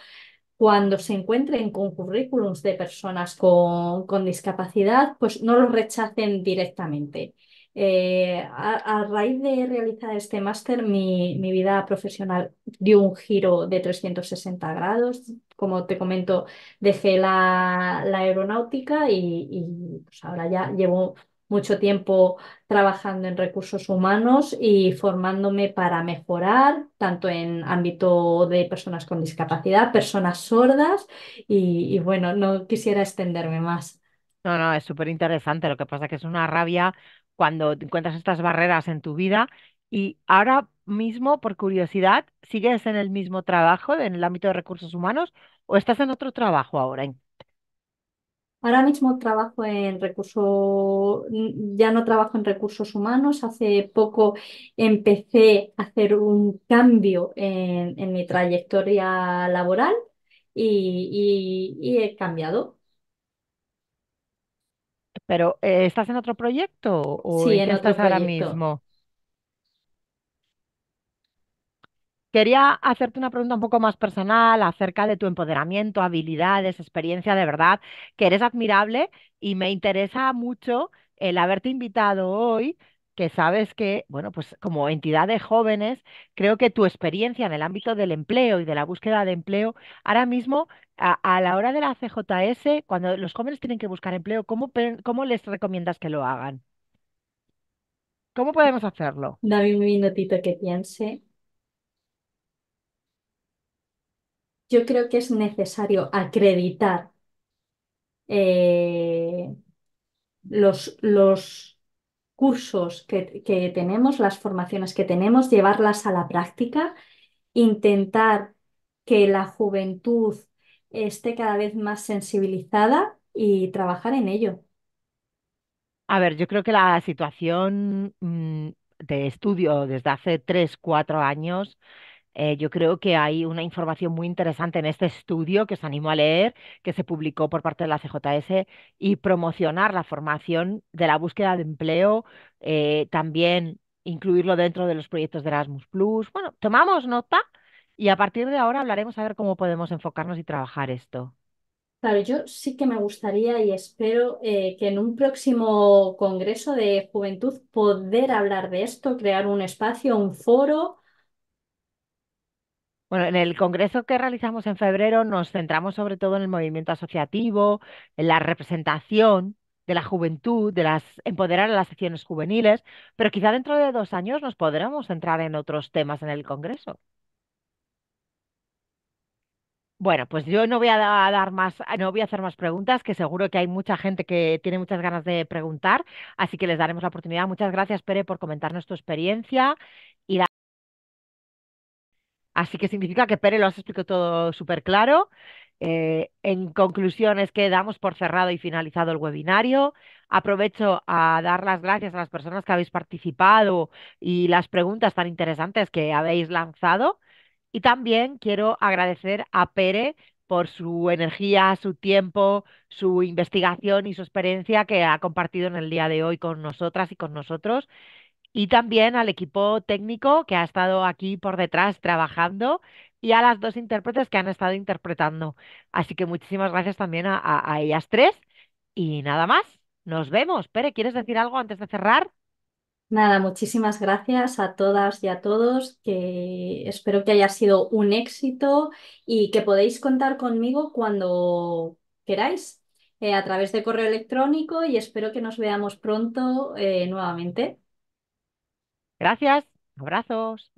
cuando se encuentren con currículums de personas con, discapacidad, pues no los rechacen directamente? Eh, a, raíz de realizar este máster, mi, mi, vida profesional dio un giro de 360 grados como te comento, dejé la, aeronáutica y, pues ahora ya llevo mucho tiempo trabajando en recursos humanos y formándome para mejorar, tanto en ámbito de personas con discapacidad, personas sordas y, y bueno, no quisiera extenderme más. No, no, es súper interesante. Lo que pasa es que es una rabia cuando encuentras estas barreras en tu vida y ahora mismo, por curiosidad, sigues en el mismo trabajo, en el ámbito de recursos humanos, o estás en otro trabajo ahora? Ahora mismo trabajo en recursos, mm, ya no trabajo en recursos humanos. Hace poco empecé a hacer un cambio en, mi trayectoria laboral y, he cambiado. Pero, eh, ¿estás en otro proyecto o Sí, en estás ahora mismo? Quería hacerte una pregunta un poco más personal acerca de tu empoderamiento, habilidades, experiencia de verdad, que eres admirable y me interesa mucho el haberte invitado hoy, que sabes que, bueno, pues como entidad de jóvenes, creo que tu experiencia en el ámbito del empleo y de la búsqueda de empleo, ahora mismo, a, la hora de la CJS, cuando los jóvenes tienen que buscar empleo, ¿cómo, cómo les recomiendas que lo hagan? ¿Cómo podemos hacerlo? Dame un minutito que piense. yo creo que es necesario acreditar eh, los, los, cursos que, tenemos, las formaciones que tenemos, llevarlas a la práctica, intentar que la juventud esté cada vez más sensibilizada y trabajar en ello. A ver, yo creo que la situación mm, de estudio desde hace tres, cuatro años eh, yo creo que hay una información muy interesante en este estudio que os animo a leer, que se publicó por parte de la CJS, y promocionar la formación de la búsqueda de empleo, eh, también incluirlo dentro de los proyectos de Erasmus Plus. Bueno, tomamos nota y a partir de ahora hablaremos a ver cómo podemos enfocarnos y trabajar esto. Claro, yo sí que me gustaría y espero eh, que en un próximo congreso de juventud poder hablar de esto, crear un espacio, un foro bueno, en el congreso que realizamos en febrero nos centramos sobre todo en el movimiento asociativo, en la representación de la juventud, de las empoderar a las acciones juveniles, pero quizá dentro de dos años nos podremos centrar en otros temas en el congreso. Bueno, pues yo no voy a dar más, no voy a hacer más preguntas, que seguro que hay mucha gente que tiene muchas ganas de preguntar, así que les daremos la oportunidad. Muchas gracias, Pere, por comentarnos tu experiencia y Así que significa que Pere, lo has explicado todo súper claro. Eh, en conclusión es que damos por cerrado y finalizado el webinario. Aprovecho a dar las gracias a las personas que habéis participado y las preguntas tan interesantes que habéis lanzado. Y también quiero agradecer a Pere por su energía, su tiempo, su investigación y su experiencia que ha compartido en el día de hoy con nosotras y con nosotros y también al equipo técnico que ha estado aquí por detrás trabajando y a las dos intérpretes que han estado interpretando. Así que muchísimas gracias también a, ellas tres y nada más. Nos vemos. Pere, ¿quieres decir algo antes de cerrar? Nada, muchísimas gracias a todas y a todos, que espero que haya sido un éxito y que podéis contar conmigo cuando queráis eh, a través de correo electrónico y espero que nos veamos pronto eh, nuevamente. Gracias, abrazos.